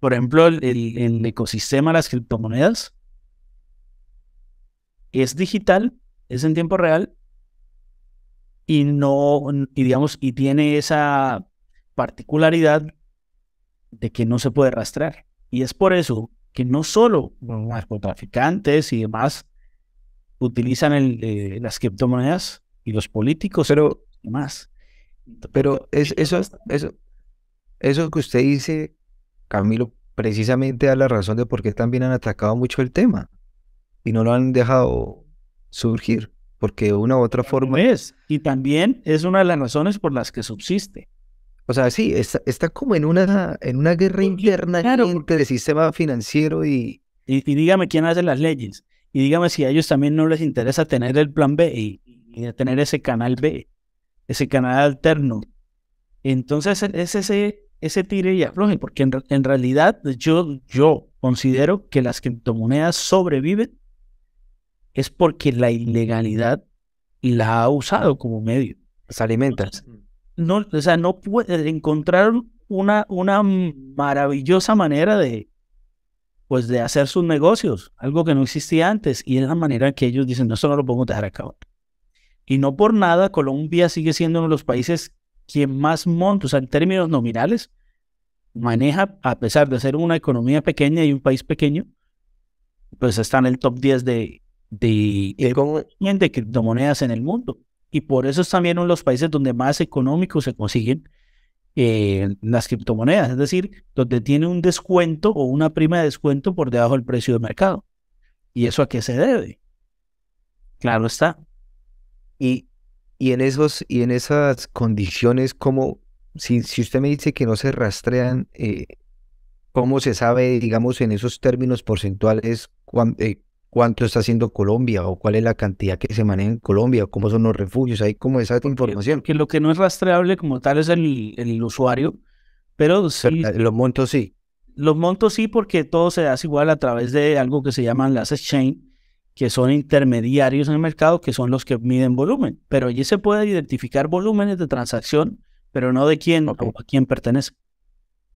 por ejemplo, el, el, ecosistema de las criptomonedas es digital, es en tiempo real y no, y digamos, y tiene esa particularidad de que no se puede rastrear. Y es por eso que no solo narcotraficantes y demás utilizan el, eh, las criptomonedas y los políticos pero, más, Pero es, eso, eso, eso que usted dice Camilo, precisamente da la razón de por qué también han atacado mucho el tema y no lo han dejado surgir, porque de una u otra forma... Es, y también es una de las razones por las que subsiste. O sea, sí, está, como en una, en una guerra interna entre el sistema financiero y... y... dígame quién hace las leyes. Y dígame si a ellos también no les interesa tener el plan B y tener ese canal B, ese canal alterno. Entonces es ese ese tire ya afloje, porque en, realidad pues, yo, yo considero que las criptomonedas sobreviven es porque la ilegalidad la ha usado como medio. Las alimentas. No, o sea, no puede encontrar una, una maravillosa manera de, pues, de hacer sus negocios, algo que no existía antes, y es la manera que ellos dicen, no, esto no lo podemos dejar acá. Y no por nada, Colombia sigue siendo uno de los países quien más montos, o sea, en términos nominales, maneja, a pesar de ser una economía pequeña y un país pequeño, pues está en el top 10 de, de, criptomonedas en el mundo. Y por eso es también uno de los países donde más económicos se consiguen eh, las criptomonedas, es decir, donde tiene un descuento o una prima de descuento por debajo del precio de mercado. ¿Y eso a qué se debe? Claro está. Y y en, esos, y en esas condiciones, como si, usted me dice que no se rastrean, eh, ¿cómo se sabe, digamos, en esos términos porcentuales eh, cuánto está haciendo Colombia o cuál es la cantidad que se maneja en Colombia o cómo son los refugios? Hay como esa información. Que, lo que no es rastreable como tal es el, el usuario, pero eh, los montos sí. Los montos sí, porque todo se hace igual a través de algo que se llama las chain que son intermediarios en el mercado, que son los que miden volumen. Pero allí se puede identificar volúmenes de transacción, pero no de quién o a quién pertenece.